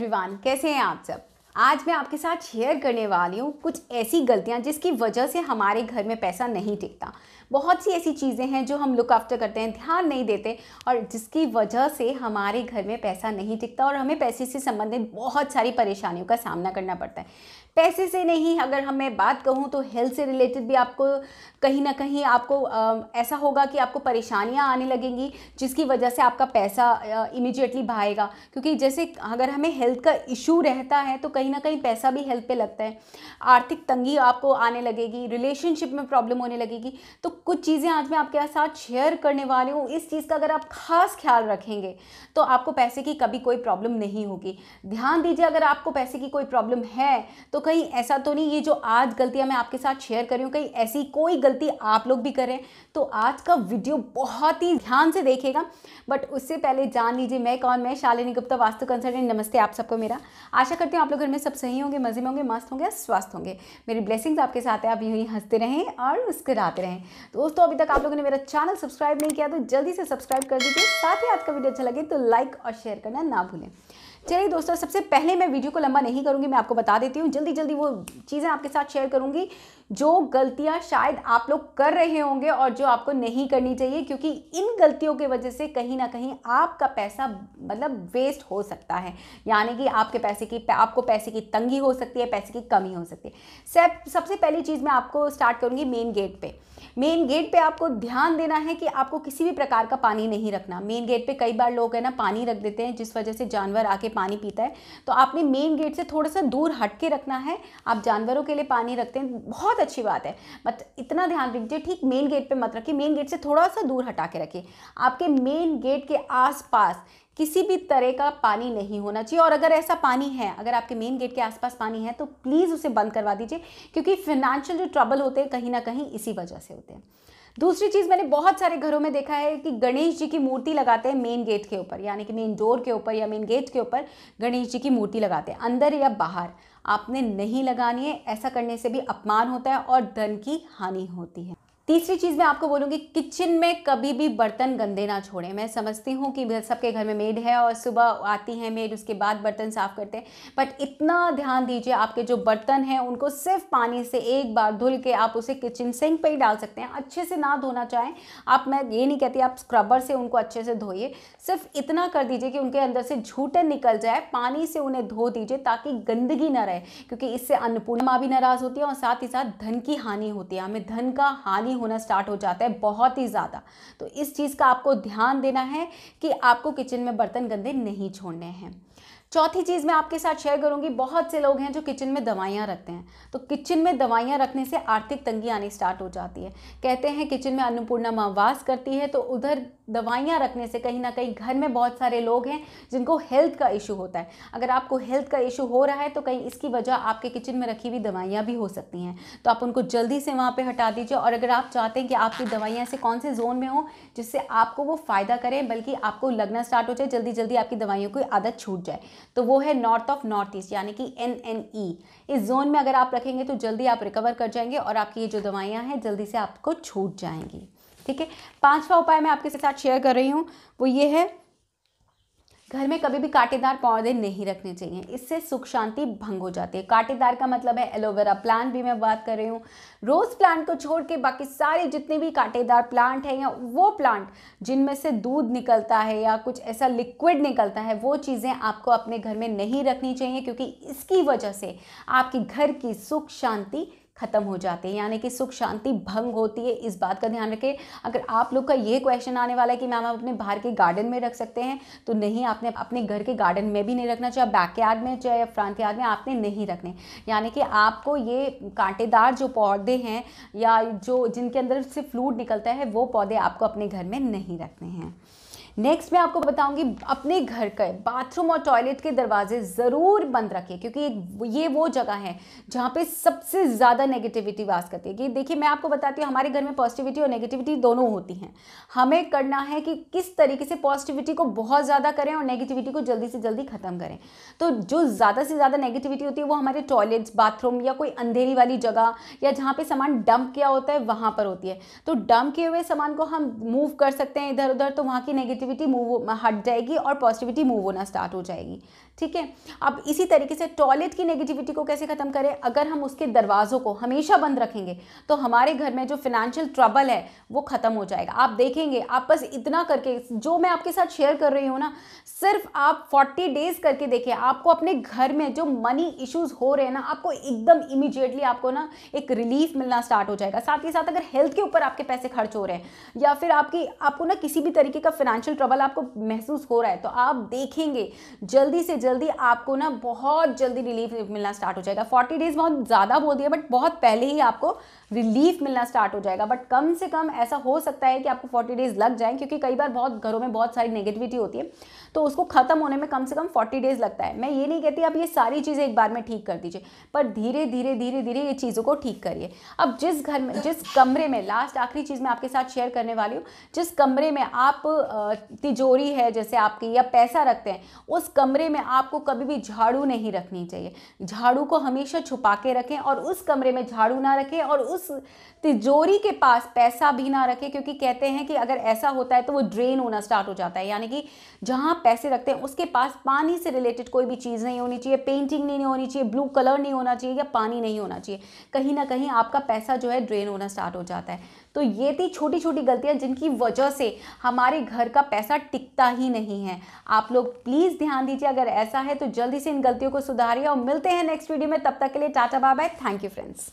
रिवान कैसे हैं आप सब आज मैं आपके साथ शेयर करने वाली हूँ कुछ ऐसी गलतियाँ जिसकी वजह से हमारे घर में पैसा नहीं टिकता बहुत सी ऐसी चीज़ें हैं जो हम लुक आफ्टर करते हैं ध्यान नहीं देते और जिसकी वजह से हमारे घर में पैसा नहीं टिकता और हमें पैसे से संबंधित बहुत सारी परेशानियों का सामना करना पड़ता है पैसे से नहीं अगर हम मैं बात कहूँ तो हेल्थ से रिलेटेड भी आपको कहीं ना कहीं आपको आ, ऐसा होगा कि आपको परेशानियाँ आने लगेंगी जिसकी वजह से आपका पैसा इमिजिएटली भाएगा क्योंकि जैसे अगर हमें हेल्थ का इशू रहता है तो कहीं कहीं ना कहीं पैसा भी हेल्थ पे लगता है आर्थिक तंगी आपको आने लगेगी रिलेशनशिप में प्रॉब्लम होने लगेगी तो कुछ चीज़ें आज मैं आपके साथ शेयर करने वाली हूँ इस चीज़ का अगर आप खास ख्याल रखेंगे तो आपको पैसे की कभी कोई प्रॉब्लम नहीं होगी ध्यान दीजिए अगर आपको पैसे की कोई प्रॉब्लम है तो कहीं ऐसा तो नहीं ये जो आज गलतियाँ मैं आपके साथ शेयर कर रही हूँ कहीं ऐसी कोई गलती आप लोग भी करें तो आज का वीडियो बहुत ही ध्यान से देखेगा बट उससे पहले जान लीजिए मैं कौन मैं शालिनी गुप्ता वास्तु कंसल्टेंट नमस्ते आप सबको मेरा आशा करती हूँ आप लोग में सब सही होंगे मज़े में होंगे मस्त होंगे स्वस्थ होंगे मेरी ब्लेसिंग्स आपके साथ है आप यूँ ही हंसते रहें और मुस्कराते रहें दोस्तों अभी तक आप लोगों ने मेरा चैनल सब्सक्राइब नहीं किया तो जल्दी से सब्सक्राइब कर दीजिए साथ ही आज का वीडियो अच्छा लगे तो लाइक और शेयर करना ना भूलें चलिए दोस्तों सबसे पहले मैं वीडियो को लंबा नहीं करूँगी मैं आपको बता देती हूँ जल्दी जल्दी वो चीज़ें आपके साथ शेयर करूँगी जो गलतियां शायद आप लोग कर रहे होंगे और जो आपको नहीं करनी चाहिए क्योंकि इन गलतियों की वजह से कहीं ना कहीं आपका पैसा मतलब वेस्ट हो सकता है यानी कि आपके पैसे की आपको पैसे की तंगी हो सकती है पैसे की कमी हो सकती है सबसे पहली चीज़ मैं आपको स्टार्ट करूँगी मेन गेट पर मेन गेट पे आपको ध्यान देना है कि आपको किसी भी प्रकार का पानी नहीं रखना मेन गेट पे कई बार लोग है ना पानी रख देते हैं जिस वजह से जानवर आके पानी पीता है तो आपने मेन गेट से थोड़ा सा दूर हट के रखना है आप जानवरों के लिए पानी रखते हैं बहुत अच्छी बात है बट इतना ध्यान रखिए ठीक मेन गेट पे मत रखिए मेन गेट से थोड़ा सा दूर हटा के रखिए आपके मेन गेट के आसपास किसी भी तरह का पानी नहीं होना चाहिए और अगर ऐसा पानी है अगर आपके मेन गेट के आसपास पानी है तो प्लीज़ उसे बंद करवा दीजिए क्योंकि फिनेंशियल जो ट्रबल होते हैं कहीं ना कहीं इसी वजह से होते हैं दूसरी चीज़ मैंने बहुत सारे घरों में देखा है कि गणेश जी की मूर्ति लगाते हैं मेन गेट के ऊपर यानी कि मेन डोर के ऊपर या मेन गेट के ऊपर गणेश जी की मूर्ति लगाते हैं अंदर या बाहर आपने नहीं लगानी है ऐसा करने से भी अपमान होता है और धन की हानि होती है तीसरी चीज़ मैं आपको बोलूँगी किचन में कभी भी बर्तन गंदे ना छोड़ें मैं समझती हूँ कि सबके घर में मेड है और सुबह आती है मेड उसके बाद बर्तन साफ़ करते हैं बट इतना ध्यान दीजिए आपके जो बर्तन हैं उनको सिर्फ पानी से एक बार धुल के आप उसे किचन सिंक पर ही डाल सकते हैं अच्छे से ना धोना चाहें आप मैं ये नहीं कहती आप स्क्रबर से उनको अच्छे से धोइए सिर्फ इतना कर दीजिए कि उनके अंदर से झूठे निकल जाए पानी से उन्हें धो दीजिए ताकि गंदगी ना रहे क्योंकि इससे अन्नपूर्णमा भी नाराज़ होती है और साथ ही साथ धन की हानि होती है हमें धन का हानि होना स्टार्ट हो जाता है बहुत ही ज़्यादा तो इस चीज़ का आपको ध्यान देना है कि आपको किचन में बर्तन गंदे नहीं छोड़ने हैं चौथी चीज़ मैं आपके साथ शेयर करूंगी बहुत से लोग हैं जो किचन में दवाइयाँ रखते हैं तो किचन में दवाइयाँ रखने से आर्थिक तंगी आनी स्टार्ट हो जाती है कहते हैं किचन में अन्नपूर्णा माँ वास करती है तो उधर दवाइयाँ रखने से कहीं ना कहीं घर में बहुत सारे लोग हैं जिनको हेल्थ का इशू होता है अगर आपको हेल्थ का इशू हो रहा है तो कहीं इसकी वजह आपके किचन में रखी हुई दवाइयाँ भी हो सकती हैं तो आप उनको जल्दी से वहाँ पर हटा दीजिए और अगर आप चाहते हैं कि आपकी दवाइयाँ ऐसे कौन से जोन में हों जिससे आपको वो फ़ायदा करें बल्कि आपको लगना स्टार्ट हो जाए जल्दी जल्दी आपकी दवाइयों की आदत छूट जाए तो वो है नॉर्थ ऑफ नॉर्थ ईस्ट यानी कि एन एन ई इस जोन में अगर आप रखेंगे तो जल्दी आप रिकवर कर जाएंगे और आपकी ये जो दवाइयाँ हैं जल्दी से आपको छूट जाएंगी ठीक है पांचवा उपाय मैं आपके साथ शेयर कर रही हूँ वो ये है घर में कभी भी कांटेदार पौधे नहीं रखने चाहिए इससे सुख शांति भंग हो जाती है कांटेदार का मतलब है एलोवेरा प्लांट भी मैं बात कर रही हूँ रोज़ प्लांट को छोड़ के बाकी सारे जितने भी कांटेदार प्लांट हैं या वो प्लांट जिनमें से दूध निकलता है या कुछ ऐसा लिक्विड निकलता है वो चीज़ें आपको अपने घर में नहीं रखनी चाहिए क्योंकि इसकी वजह से आपके घर की सुख शांति ख़त्म हो जाते हैं यानी कि सुख शांति भंग होती है इस बात का ध्यान रखें अगर आप लोग का ये क्वेश्चन आने वाला है कि मैम आप अपने बाहर के गार्डन में रख सकते हैं तो नहीं आपने अपने घर के गार्डन में भी नहीं रखना चाहे बैकयार्ड में चाहे फ्रंट यार्ड में आपने नहीं रखने यानी कि आपको ये कांटेदार जो पौधे हैं या जो जिनके अंदर से फ्लूड निकलता है वो पौधे आपको अपने घर में नहीं रखने हैं नेक्स्ट मैं आपको बताऊंगी अपने घर के बाथरूम और टॉयलेट के दरवाजे ज़रूर बंद रखें क्योंकि ये वो जगह है जहाँ पे सबसे ज़्यादा नेगेटिविटी वास करती है कि देखिए मैं आपको बताती हूँ हमारे घर में पॉजिटिविटी और नेगेटिविटी दोनों होती हैं हमें करना है कि किस तरीके से पॉजिटिविटी को बहुत ज़्यादा करें और नेगेटिविटी को जल्दी से जल्दी ख़त्म करें तो जो ज़्यादा से ज़्यादा नेगेटिविटी होती है वो हमारे टॉयलेट्स बाथरूम या कोई अंधेरी वाली जगह या जहाँ पे सामान डंप किया होता है वहाँ पर होती है तो डंप किए हुए सामान को हम मूव कर सकते हैं इधर उधर तो वहाँ की नेगेटिव नेगेटिविटी मूव हट जाएगी और पॉजिटिविटी मूव होना स्टार्ट हो जाएगी ठीक है अब इसी तरीके से टॉयलेट की नेगेटिविटी को कैसे ख़त्म करें अगर हम उसके दरवाज़ों को हमेशा बंद रखेंगे तो हमारे घर में जो फिनेंशियल ट्रबल है वो ख़त्म हो जाएगा आप देखेंगे आप बस इतना करके जो मैं आपके साथ शेयर कर रही हूँ ना सिर्फ आप फोर्टी डेज़ करके देखें आपको अपने घर में जो मनी इश्यूज़ हो रहे हैं ना आपको एकदम इमीडिएटली आपको ना एक रिलीफ मिलना स्टार्ट हो जाएगा साथ ही साथ अगर हेल्थ के ऊपर आपके पैसे खर्च हो रहे हैं या फिर आपकी आपको ना किसी भी तरीके का फिनेंशियल फाइनेंशियल ट्रबल आपको महसूस हो रहा है तो आप देखेंगे जल्दी से जल्दी आपको ना बहुत जल्दी रिलीफ मिलना स्टार्ट हो जाएगा फोर्टी डेज बहुत ज़्यादा बोल दिया बट बहुत पहले ही आपको रिलीफ मिलना स्टार्ट हो जाएगा बट कम से कम ऐसा हो सकता है कि आपको फोर्टी डेज लग जाए क्योंकि कई बार बहुत घरों में बहुत सारी नेगेटिविटी होती है तो उसको ख़त्म होने में कम से कम फोर्टी डेज लगता है मैं ये नहीं कहती आप ये सारी चीज़ें एक बार में ठीक कर दीजिए पर धीरे धीरे धीरे धीरे ये चीज़ों को ठीक करिए अब जिस घर में जिस कमरे में लास्ट आखिरी चीज़ मैं आपके साथ शेयर करने वाली हूँ जिस कमरे में आप तिजोरी है जैसे आपकी या पैसा रखते हैं उस कमरे में आपको कभी भी झाड़ू नहीं रखनी चाहिए झाड़ू को हमेशा छुपा के रखें और उस कमरे में झाड़ू ना रखें और उस तिजोरी के पास पैसा भी ना रखें क्योंकि कहते हैं कि अगर ऐसा होता है तो वो ड्रेन होना स्टार्ट हो जाता है यानी कि जहाँ पैसे रखते हैं उसके पास पानी से रिलेटेड कोई भी चीज़ नहीं होनी चाहिए पेंटिंग नहीं होनी चाहिए ब्लू कलर नहीं होना चाहिए या पानी नहीं होना चाहिए कहीं ना कहीं आपका पैसा जो है ड्रेन होना स्टार्ट हो जाता है तो ये थी छोटी छोटी गलतियाँ जिनकी वजह से हमारे घर का पैसा टिकता ही नहीं है आप लोग प्लीज़ ध्यान दीजिए अगर ऐसा है तो जल्दी से इन गलतियों को सुधारिए और मिलते हैं नेक्स्ट वीडियो में तब तक के लिए टाटा बाबा थैंक यू फ्रेंड्स